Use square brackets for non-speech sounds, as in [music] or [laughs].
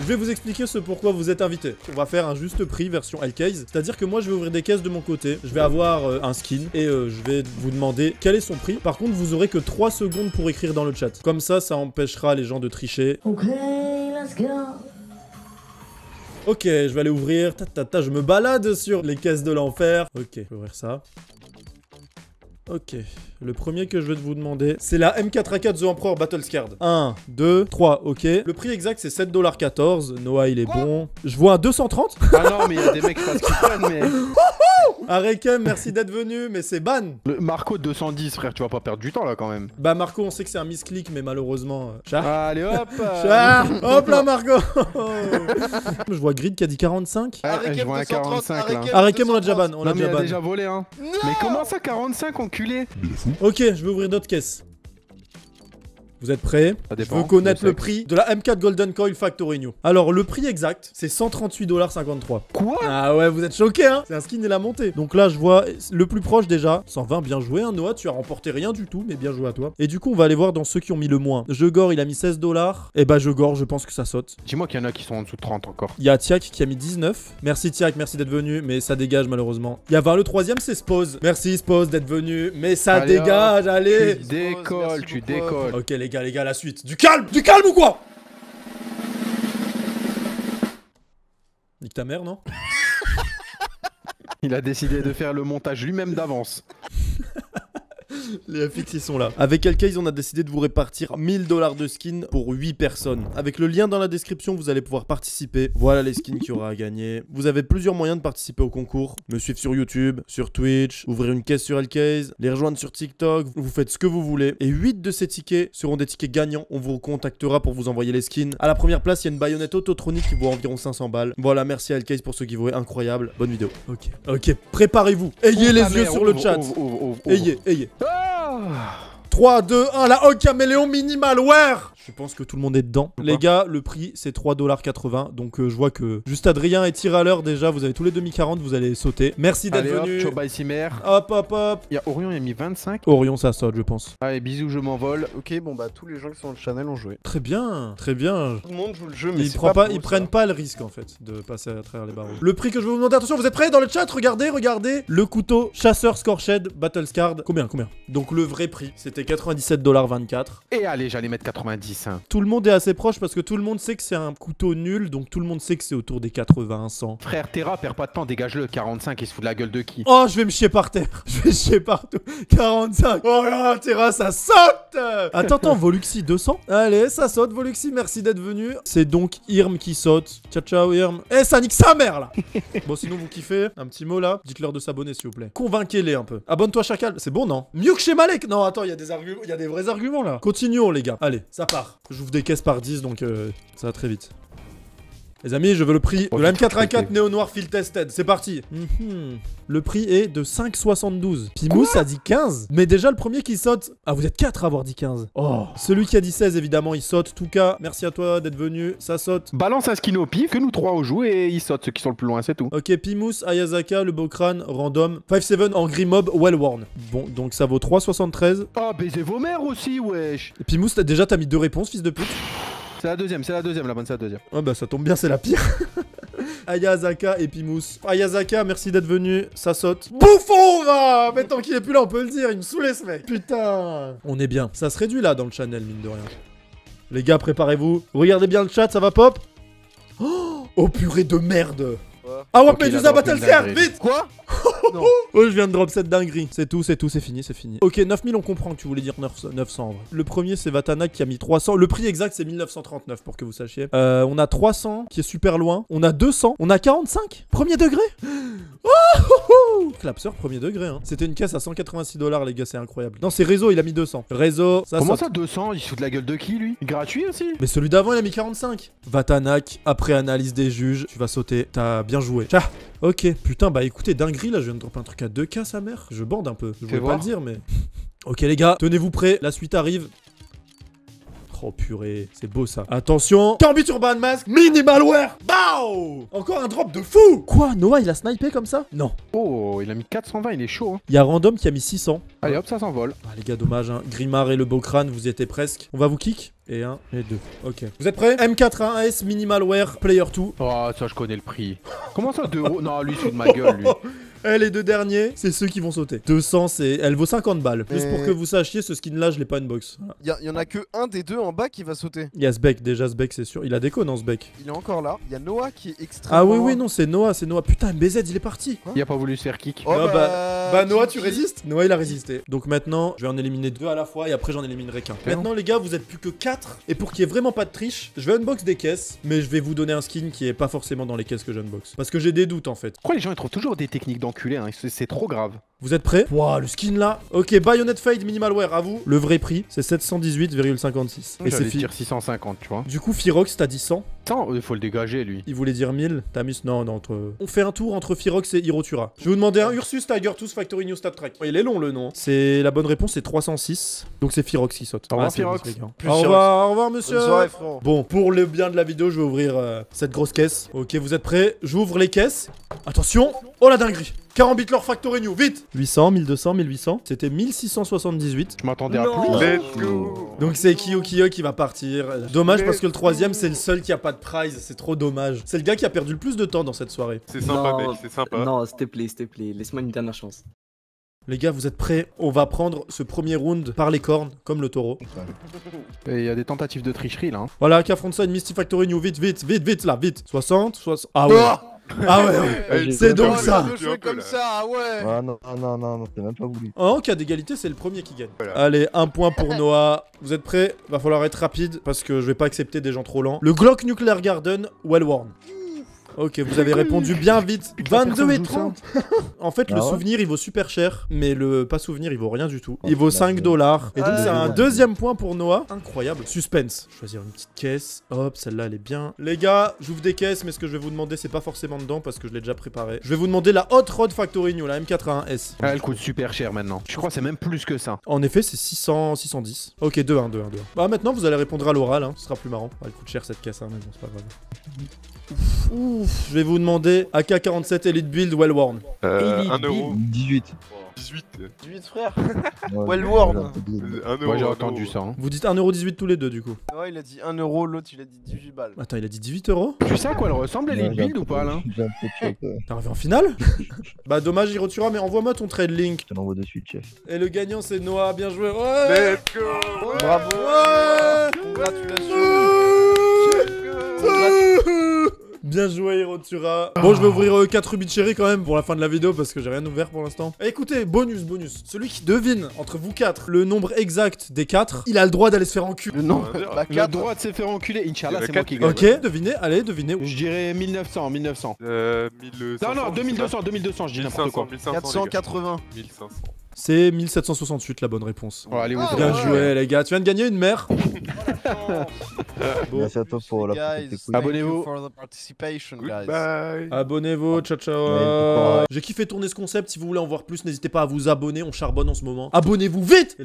Je vais vous expliquer ce pourquoi vous êtes invité. On va faire un juste prix version Hellcase, c'est-à-dire que moi je vais ouvrir des caisses de mon côté, je vais avoir euh, un skin et euh, je vais vous demander quel est son prix. Par contre, vous aurez que 3 secondes pour écrire dans le chat. Comme ça, ça empêchera les gens de tricher. Ok, let's go. Ok, je vais aller ouvrir. Ta, je me balade sur les caisses de l'enfer. Ok, je vais ouvrir ça. Ok, le premier que je vais vous demander, c'est la M4A4 The Emperor Battlescared. 1, 2, 3, ok. Le prix exact, c'est 7,14$. Noah, il est bon. Je vois un 230 Ah non, mais il y a des mecs qui [laughs] qui prennent, mais... Oh Arekem, merci d'être venu, mais c'est ban. Le Marco 210, frère, tu vas pas perdre du temps là quand même. Bah, Marco, on sait que c'est un misclick, mais malheureusement. Euh, Allez hop [laughs] Hop là, Marco [laughs] Je vois Grid qui a dit 45. Arekem, ah, je vois 45 là. on l'a déjà ban. On a déjà, ban. volé, hein. mais comment ça, 45, enculé Ok, je vais ouvrir d'autres caisses. Vous êtes prêts Ça dépend, Je connaître le, prix de la M4 Golden Coil Factory New. Alors, le prix exact, c'est 138,53$. Quoi Ah ouais, vous êtes choqués, hein C'est un skin et la montée. Donc là, je vois le plus proche déjà. 120, bien joué, hein, Noah. Tu as remporté rien du tout, mais bien joué à toi. Et du coup, on va aller voir dans ceux qui ont mis le moins. Je gore, il a mis 16 dollars. Et eh bah, je gore, je pense que ça saute. Dis-moi qu'il y en a qui sont en dessous de 30 encore. Il y a Tiak qui a mis 19. Merci Tiak, merci d'être venu, mais ça dégage malheureusement. Il y a le troisième, c'est Spose. Merci Spose d'être venu, mais ça dégage, allez. Tu décolles, tu décolles. Ok, les les gars, les gars, la suite. Du calme Du calme ou quoi Nique ta mère, non Il a décidé de faire le montage lui-même d'avance. Les affiches ils sont là. Avec Alcase, on a décidé de vous répartir 1000 dollars de skins pour 8 personnes. Avec le lien dans la description, vous allez pouvoir participer. Voilà les skins qu'il y aura à gagner. Vous avez plusieurs moyens de participer au concours. Me suivre sur YouTube, sur Twitch, ouvrir une caisse sur Alkays, les rejoindre sur TikTok. Vous faites ce que vous voulez. Et 8 de ces tickets seront des tickets gagnants. On vous contactera pour vous envoyer les skins. À la première place, il y a une baïonnette autotronique qui vaut environ 500 balles. Voilà, merci Alcase pour ce giveaway incroyable. Bonne vidéo. Ok. Ok, préparez-vous. Ayez les yeux sur le chat. ayez, ayez. Ah 3, 2, 1, la Hog Caméléon Minimal Wear je pense que tout le monde est dedans. les gars, le prix c'est 3,80$. Donc euh, je vois que juste Adrien est tir à l'heure déjà, vous avez tous les demi vous allez sauter. Merci d'être venu. Hop, hop, hop, hop. Il y a Orion, il a mis 25. Orion, ça saute, je pense. Allez, bisous, je m'envole. Ok, bon bah tous les gens qui sont dans le channel ont joué. Très bien, très bien. Tout le monde joue le jeu, mais ils, pas, pas ils prennent pas le risque en fait de passer à travers les barreaux. Le prix que je vais vous demander, attention, vous êtes prêts dans le chat Regardez, regardez. Le couteau chasseur Scorched Battlescard. Combien, combien Donc le vrai prix, c'était 97,24$. Et allez, j'allais mettre 90. Hein. Tout le monde est assez proche parce que tout le monde sait que c'est un couteau nul, donc tout le monde sait que c'est autour des 80, 100. Frère Terra, perds pas de temps, dégage-le. 45, il se fout de la gueule de qui Oh, je vais me chier par terre. [laughs] Je vais chier partout. 45. Oh là, Terra, ça saute Attends, attends, Voluxi 200 Allez, ça saute, Voluxi, merci d'être venu. C'est donc Irm qui saute. Ciao, ciao, Irm. Eh, ça nique sa mère, là [laughs] Bon, sinon, vous kiffez Un petit mot, là Dites-leur de s'abonner, s'il vous plaît. Convainquez-les un peu. Abonne-toi, Chacal. C'est bon, non Mieux que chez Malek Non, attends, il y a des arguments, il y a des vrais arguments, là. Continuons, les gars. Allez, ça part. J'ouvre des caisses par 10, donc euh, ça va très vite. Les amis, je veux le prix de la M84 Néo Noir Field Tested. C'est parti. Mhm. Le prix est de 5,72. Pimous a dit 15. Mais déjà, le premier qui saute. Ah, vous êtes 4 à avoir dit 15. Oh. Celui qui a dit 16, évidemment, il saute. Tout cas, merci à toi d'être venu. Ça saute. Balance un skin pif, que nous trois au joue et il saute ceux qui sont le plus loin, c'est tout. Ok, Pimous, Ayazaka, le beau crâne, random. 5-7 en gris mob, well worn. Bon, donc ça vaut 3,73. Ah, baiser vos mères aussi, wesh. Et Pimous, déjà, t'as mis deux réponses, fils de pute. C'est la deuxième, c'est la deuxième, la bonne, c'est la deuxième. Ah bah ça tombe bien, c'est la pire. [laughs] Ayazaka et Pimous. Ayazaka, merci d'être venu, ça saute. Bouffon va ah, Mais tant qu'il est plus là, on peut le dire, il me saoulait ce mec. Putain On est bien. Ça se réduit là dans le channel, mine de rien. Les gars, préparez-vous. Regardez bien le chat, ça va pop oh, oh purée de merde ah ouais, mais vite Quoi [laughs] Oh, je viens de drop cette dinguerie. C'est tout, c'est tout, c'est fini, c'est fini. Ok, 9000, on comprend que tu voulais dire 900 Le premier, c'est Vatana qui a mis 300. Le prix exact, c'est 1939 pour que vous sachiez. Euh, on a 300 qui est super loin. On a 200. On a 45 Premier degré oh [gasps] [laughs] Clapseur premier degré. Hein. C'était une caisse à 186 dollars, les gars, c'est incroyable. Non, c'est Réseau, il a mis 200. Réseau, ça Comment ça, 200 Il se fout de la gueule de qui, lui Gratuit aussi Mais celui d'avant, il a mis 45. Vatanak, après analyse des juges, tu vas sauter. T'as bien joué. Tcha Ok, putain, bah écoutez, dinguerie là, je viens de dropper un truc à 2K, sa mère. Je bande un peu. Je voulais pas le dire, mais. Ok les gars, tenez-vous prêts, la suite arrive. Oh purée, c'est beau ça. Attention. sur Urban Mask, Minimalware. Bow Encore un drop de fou. Quoi Noah, il a snipé comme ça Non. Oh, il a mis 420, il est chaud. Hein. Il y a Random qui a mis 600. Allez hop, ça s'envole. Ah, les gars, dommage. Hein. Grimard et le beau crâne, vous étiez presque. On va vous kick et un, et deux. Ok. Vous êtes prêts m 41 s Minimalware Player 2. Oh, ça, je connais le prix. Comment ça, 2 euros Non, lui, c'est de ma gueule, lui. [laughs] Et eh, les deux derniers, c'est ceux qui vont sauter. 200, c'est. Elle vaut 50 balles. Juste pour que vous sachiez, ce skin-là, je l'ai pas une box. Il y, en a que un des deux en bas qui va sauter. Y'a y déjà Sbeck, c'est sûr. Il a des cônes, en hein, Il est encore là. Il y a Noah qui est extrêmement. Ah oui, oui, non, c'est Noah, c'est Noah. Putain, BZ, il est parti. Il a pas voulu se faire kick. Oh, ah bah, bah bah, bah Noah tu résistes Noah il a résisté. Donc maintenant je vais en éliminer deux à la fois et après j'en éliminerai qu'un. Maintenant les gars vous êtes plus que 4 et pour qu'il y ait vraiment pas de triche, je vais unbox des caisses mais je vais vous donner un skin qui est pas forcément dans les caisses que j'unbox. Parce que j'ai des doutes en fait. Pourquoi les gens ils trouvent toujours des techniques d'enculé hein? C'est trop grave. Vous êtes prêts Waouh le skin là Ok Bayonet Fade Minimal Wear à vous. Le vrai prix c'est 718,56. Et c'est dire 650 tu vois. Du coup Firox t'as dit 100 100 il faut le dégager lui. Il voulait dire 1000. Tamis non non. Entre... On fait un tour entre Firox et Hirotura. Je vais vous demander un Ursus Tiger tous il est long le nom. C'est la bonne réponse, c'est 306. Donc c'est Firox qui saute. Ah, au revoir, Au revoir, monsieur. bon, pour le bien de la vidéo, je vais ouvrir euh, cette grosse caisse. Ok, vous êtes prêts J'ouvre les caisses. Attention. Oh la dinguerie. 40 leur Factory New, vite 800, 1200, 1800. C'était 1678. Je m'attendais à plus. Let's mmh. go Donc c'est Kiyo qui va partir. Dommage parce que le troisième, c'est le seul qui a pas de prize. C'est trop dommage. C'est le gars qui a perdu le plus de temps dans cette soirée. C'est sympa, mec, c'est sympa. Non, s'il te plaît, s'il te plaît. Laisse-moi une dernière chance. Les gars, vous êtes prêts On va prendre ce premier round par les cornes, comme le taureau. Et il y a des tentatives de tricherie là. Hein. Voilà, qui affronte Misty Factory New. Vite, vite, vite, vite là, vite. 60, 60. Ah ouais. Ah ouais, ah, c'est donc ça. ah, ah non, non, non, c'est même pas voulu. En cas d'égalité, c'est le premier qui gagne. Allez, un point pour [laughs] Noah. Vous êtes prêts Va falloir être rapide parce que je vais pas accepter des gens trop lents. Le Glock Nuclear Garden, well worn. Ok, vous avez répondu bien vite. 22 et 30. [laughs] en fait, le ah souvenir, il vaut super cher, mais le pas souvenir, il vaut rien du tout. Oh, il vaut 5 dollars. Et ah, donc, c'est un deuxième point pour Noah. Incroyable. Suspense. Choisir une petite caisse. Hop, celle-là, elle est bien. Les gars, j'ouvre des caisses, mais ce que je vais vous demander, c'est pas forcément dedans parce que je l'ai déjà préparé. Je vais vous demander la Hot Rod Factory New, la m 1 s ah, elle coûte super cher maintenant. Je crois que c'est même plus que ça. En effet, c'est 600, 610. Ok, 2, 1, 2, 1, 2. Bah, maintenant, vous allez répondre à l'oral, hein. ce sera plus marrant. elle coûte cher cette caisse, hein, mais bon, c'est pas grave. Ouf, je vais vous demander AK-47 Elite Build well worn. Euh, euro. 18. 18. 18 frère. well worn. 1 euro. Moi j'ai entendu ça. Hein. Vous dites 18 tous les deux du coup. Ouais, il a dit 1€, euro, l'autre il a dit 18 balles. Attends, il a dit 18 euros Tu sais à quoi elle ressemble Elite Build ou pas là T'es arrivé en finale [laughs] Bah dommage il Hirotura, mais envoie-moi ton trade link. Je te l'envoie de suite chef. Et le gagnant c'est Noah, bien joué. Let's go ouais Bravo ouais Congratulations Bien joué, Hirotura. Bon, je vais ouvrir 4 rubis de chéri quand même pour la fin de la vidéo parce que j'ai rien ouvert pour l'instant. Écoutez, bonus, bonus. Celui qui devine entre vous 4 le nombre exact des 4, il a le droit d'aller se faire enculer. Non, la il a le droit de se faire enculer. Inch'Allah, c'est moi qui gagne. Ok, devinez, allez, devinez. Je dirais 1900, 1900. Euh, Non, non, 2200, 2200, je dis n'importe quoi. 480. 1500. C'est 1768 la bonne réponse. Oh, allez, ah, Bien joué, les gars. Tu viens de gagner une mère. [laughs] [laughs] [laughs] Merci à toi pour la Abonnez-vous. Abonnez-vous, ah. ciao ciao. J'ai kiffé tourner ce concept. Si vous voulez en voir plus, n'hésitez pas à vous abonner. On charbonne en ce moment. Abonnez-vous vite.